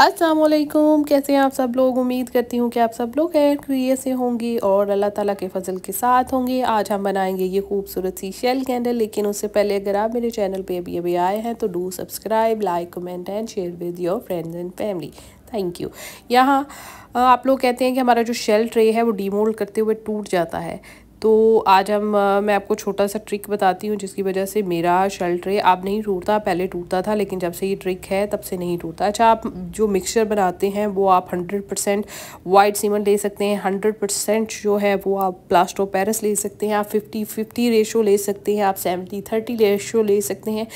असलकुम कैसे हैं आप सब लोग उम्मीद करती हूँ कि आप सब लोग खैर क्रिए से होंगे और अल्लाह ताला के फजल के साथ होंगे आज हम बनाएंगे ये खूबसूरत सी शेल कैंडल लेकिन उससे पहले अगर आप मेरे चैनल पे अभी अभी आए हैं तो do subscribe like comment and share with your friends and family thank you यहाँ आप लोग कहते हैं कि हमारा जो शेल ट्रे है वो डीमोल्ड करते हुए टूट जाता है तो आज हम मैं आपको छोटा सा ट्रिक बताती हूँ जिसकी वजह से मेरा शेल ट्रे आप नहीं टूटता पहले टूटता था लेकिन जब से ये ट्रिक है तब से नहीं टूटता अच्छा आप जो मिक्सचर बनाते हैं वो आप हंड्रेड परसेंट वाइट सीमेंट ले सकते हैं हंड्रेड परसेंट जो है वो आप प्लास्टो पैरस ले सकते हैं आप फिफ्टी फिफ्टी रेशो ले सकते हैं आप सेवेंटी थर्टी रेशो ले सकते हैं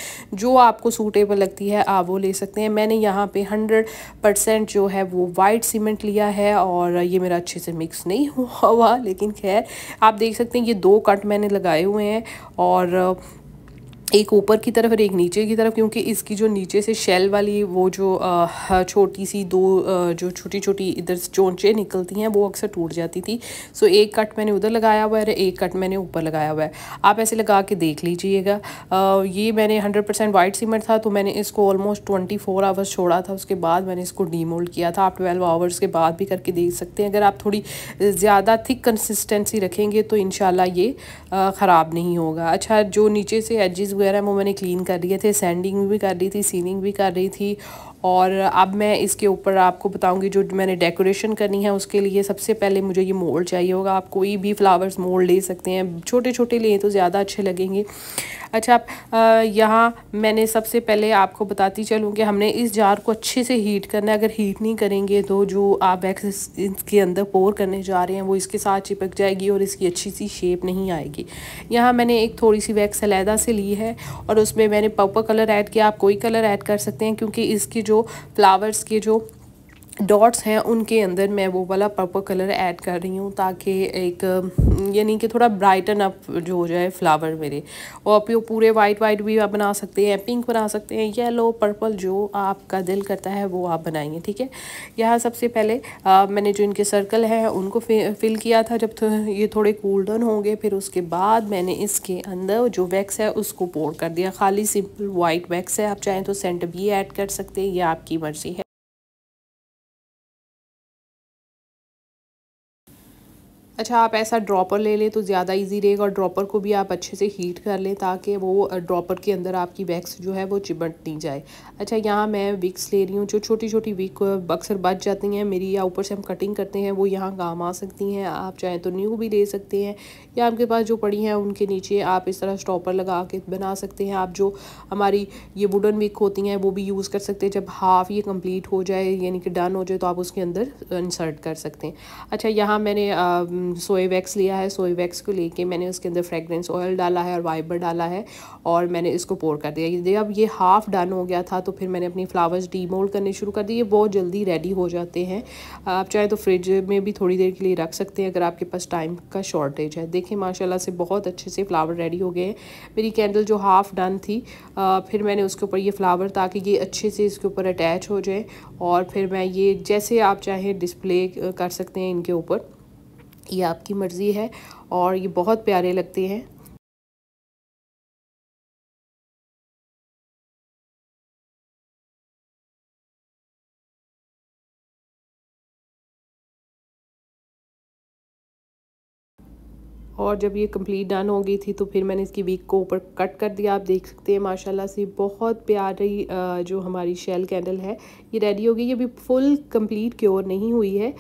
जो आपको सूटेबल लगती है आप वो ले सकते हैं मैंने यहाँ पर हंड्रेड परसेंट जो है वो वाइट सीमेंट लिया है और ये मेरा अच्छे से मिक्स नहीं हुआ हुआ लेकिन खैर आप देख देख सकते हैं ये दो कट मैंने लगाए हुए हैं और एक ऊपर की तरफ और एक नीचे की तरफ क्योंकि इसकी जो नीचे से शेल वाली वो जो छोटी सी दो जो छोटी छोटी इधर चोंचे निकलती हैं वो अक्सर टूट जाती थी सो एक कट मैंने उधर लगाया हुआ है एक कट मैंने ऊपर लगाया हुआ है आप ऐसे लगा के देख लीजिएगा ये मैंने हंड्रेड परसेंट वाइट सीमेंट था तो मैंने इसको ऑलमोस्ट ट्वेंटी फोर आवर्स छोड़ा था उसके बाद मैंने इसको डीमोल्ड किया था आप ट्वेल्व आवर्स के बाद भी करके देख सकते हैं अगर आप थोड़ी ज़्यादा थिक कंसिस्टेंसी रखेंगे तो इन ये ख़राब नहीं होगा अच्छा जो नीचे से एजिज़ वगैरह वो मैंने क्लीन कर लिए थे सैंडिंग भी कर रही थी सीनिंग भी कर रही थी और अब मैं इसके ऊपर आपको बताऊंगी जो मैंने डेकोरेशन करनी है उसके लिए सबसे पहले मुझे ये मोल्ड चाहिए होगा आप कोई भी फ्लावर्स मोल्ड ले सकते हैं छोटे छोटे लिए तो ज़्यादा अच्छे लगेंगे अच्छा यहाँ मैंने सबसे पहले आपको बताती चलूँ कि हमने इस जार को अच्छे से हीट करना है अगर हीट नहीं करेंगे तो जो आप वैक्स इसके अंदर पोर करने जा रहे हैं वो इसके साथ चिपक जाएगी और इसकी अच्छी सी शेप नहीं आएगी यहाँ मैंने एक थोड़ी सी वैक्स अलहदा से ली है और उसमें मैंने पर्पल कलर ऐड किया आप कोई कलर ऐड कर सकते हैं क्योंकि इसकी जो फ्लावर्स के जो डॉट्स हैं उनके अंदर मैं वो वाला पर्पल कलर ऐड कर रही हूँ ताकि एक यानी कि थोड़ा ब्राइटन अप जो हो जाए फ्लावर मेरे और आप पूरे वाइट वाइट भी आप बना सकते हैं पिंक बना सकते हैं येलो पर्पल जो आपका दिल करता है वो आप बनाएंगे ठीक है यहाँ सबसे पहले आ, मैंने जो इनके सर्कल हैं उनको फिल किया था जब थो, ये थोड़े कूल डाउन होंगे फिर उसके बाद मैंने इसके अंदर जो वैक्स है उसको पोर कर दिया खाली सिंपल वाइट वैक्स है आप चाहें तो सेंट भी ऐड कर सकते हैं ये आपकी मर्ज़ी है अच्छा आप ऐसा ड्रॉपर ले लें तो ज़्यादा इजी रहेगा और ड्रॉपर को भी आप अच्छे से हीट कर लें ताकि वो ड्रॉपर के अंदर आपकी वैक्स जो है वो चिबट नहीं जाए अच्छा यहाँ मैं विक्स ले रही हूँ जो छोटी छोटी विक अक्सर बच जाती हैं मेरी या ऊपर से हम कटिंग करते हैं वो यहाँ काम आ सकती हैं आप चाहें तो न्यू भी ले सकते हैं या आपके पास जो पड़ी हैं उनके नीचे आप इस तरह स्टॉपर लगा के बना सकते हैं आप जो हमारी ये वुडन विक होती हैं वो भी यूज़ कर सकते हैं जब हाफ़ ये कम्प्लीट हो जाए यानी कि डन हो जाए तो आप उसके अंदर इंसर्ट कर सकते हैं अच्छा यहाँ मैंने सोए वैक्स लिया है सोए वैक्स को लेके मैंने उसके अंदर फ्रेगरेंस ऑयल डाला है और वाइबर डाला है और मैंने इसको पोर कर दिया अब ये हाफ़ डन हो गया था तो फिर मैंने अपनी फ्लावर्स डीमोल्ड करने शुरू कर दिए बहुत जल्दी रेडी हो जाते हैं आप चाहे तो फ्रिज में भी थोड़ी देर के लिए रख सकते हैं अगर आपके पास टाइम का शॉर्टेज है देखें माशाला से बहुत अच्छे से फ्लावर रेडी हो गए हैं मेरी कैंडल जो हाफ़ डन थी फिर मैंने उसके ऊपर ये फ्लावर ताकि ये अच्छे से इसके ऊपर अटैच हो जाए और फिर मैं ये जैसे आप चाहें डिस्प्ले कर सकते हैं इनके ऊपर ये आपकी मर्ज़ी है और ये बहुत प्यारे लगते हैं और जब ये कंप्लीट डन हो गई थी तो फिर मैंने इसकी वीक को ऊपर कट कर दिया आप देख सकते हैं माशाल्लाह से बहुत प्यारी जो हमारी शेल कैंडल है ये रेडी हो गई ये भी फुल कंप्लीट क्योर नहीं हुई है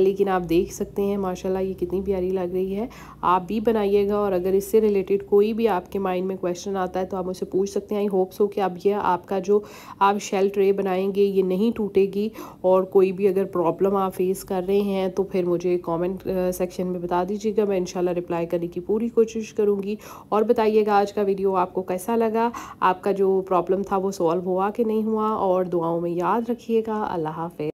लेकिन आप देख सकते हैं माशाल्लाह ये कितनी प्यारी लग रही है आप भी बनाइएगा और अगर इससे रिलेटेड कोई भी आपके माइंड में क्वेश्चन आता है तो आप मुझसे पूछ सकते हैं आई होप्स हो कि आप ये आपका जो आप शेल ट्रे बनाएंगे ये नहीं टूटेगी और कोई भी अगर प्रॉब्लम आप फेस कर रहे हैं तो फिर मुझे कॉमेंट सेक्शन में बता दीजिएगा मैं इन रिप्लाई अप्लाई करने की पूरी कोशिश करूँगी और बताइएगा आज का वीडियो आपको कैसा लगा आपका जो प्रॉब्लम था वो सॉल्व हुआ कि नहीं हुआ और दुआओं में याद रखिएगा अल्लाह हाफ